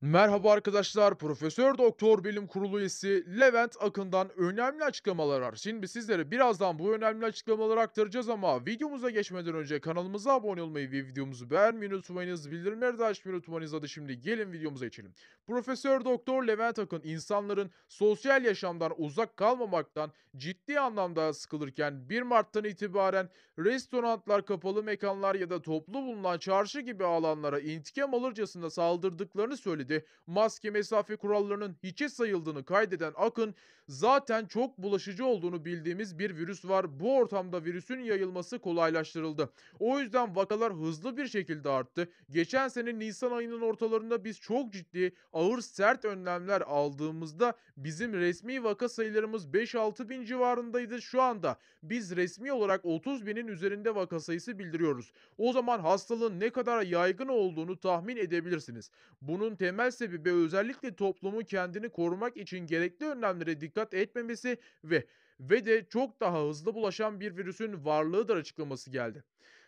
Merhaba arkadaşlar, Profesör Doktor Bilim Kurulu üyesi Levent Akın'dan önemli açıklamalar var. Şimdi sizlere birazdan bu önemli açıklamaları aktaracağız ama videomuza geçmeden önce kanalımıza abone olmayı ve videomuzu beğenmeyi unutmayınız. Bildirimleri de açmayı unutmayınız. Hadi şimdi gelin videomuza geçelim. Profesör Doktor Levent Akın insanların sosyal yaşamdan uzak kalmamaktan ciddi anlamda sıkılırken 1 Mart'tan itibaren restoranlar, kapalı mekanlar ya da toplu bulunan çarşı gibi alanlara intikam alırcasına saldırdıklarını söyledi geldi. Maske mesafe kurallarının hiçe sayıldığını kaydeden Akın zaten çok bulaşıcı olduğunu bildiğimiz bir virüs var. Bu ortamda virüsün yayılması kolaylaştırıldı. O yüzden vakalar hızlı bir şekilde arttı. Geçen sene Nisan ayının ortalarında biz çok ciddi ağır sert önlemler aldığımızda bizim resmi vaka sayılarımız 5-6 bin civarındaydı. Şu anda biz resmi olarak 30 binin üzerinde vaka sayısı bildiriyoruz. O zaman hastalığın ne kadar yaygın olduğunu tahmin edebilirsiniz. Bunun temel temel sebebi özellikle toplumun kendini korumak için gerekli önlemlere dikkat etmemesi ve ve de çok daha hızlı bulaşan bir virüsün varlığıdır açıklaması geldi.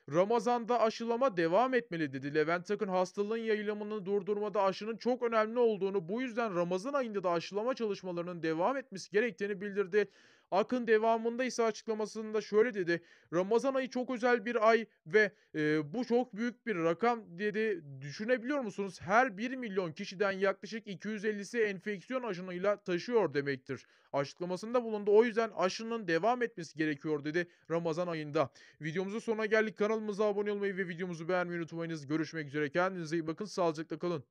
Ramazan'da aşılama devam etmeli dedi. Levent Akın hastalığın yayılımını durdurmada aşının çok önemli olduğunu bu yüzden Ramazan ayında da aşılama çalışmalarının devam etmesi gerektiğini bildirdi. Akın devamında ise açıklamasında şöyle dedi. Ramazan ayı çok özel bir ay ve e, bu çok büyük bir rakam dedi. Düşünebiliyor musunuz? Her 1 milyon kişiden yaklaşık 250'si enfeksiyon aşınıyla taşıyor demektir. Açıklamasında bulundu. O yüzden aşının devam etmesi gerekiyor dedi Ramazan ayında. Videomuzun sonuna geldik. Kanal Kanalımıza abone olmayı ve videomuzu beğenmeyi unutmayınız. Görüşmek üzere. Kendinize iyi bakın. Sağlıcakla kalın.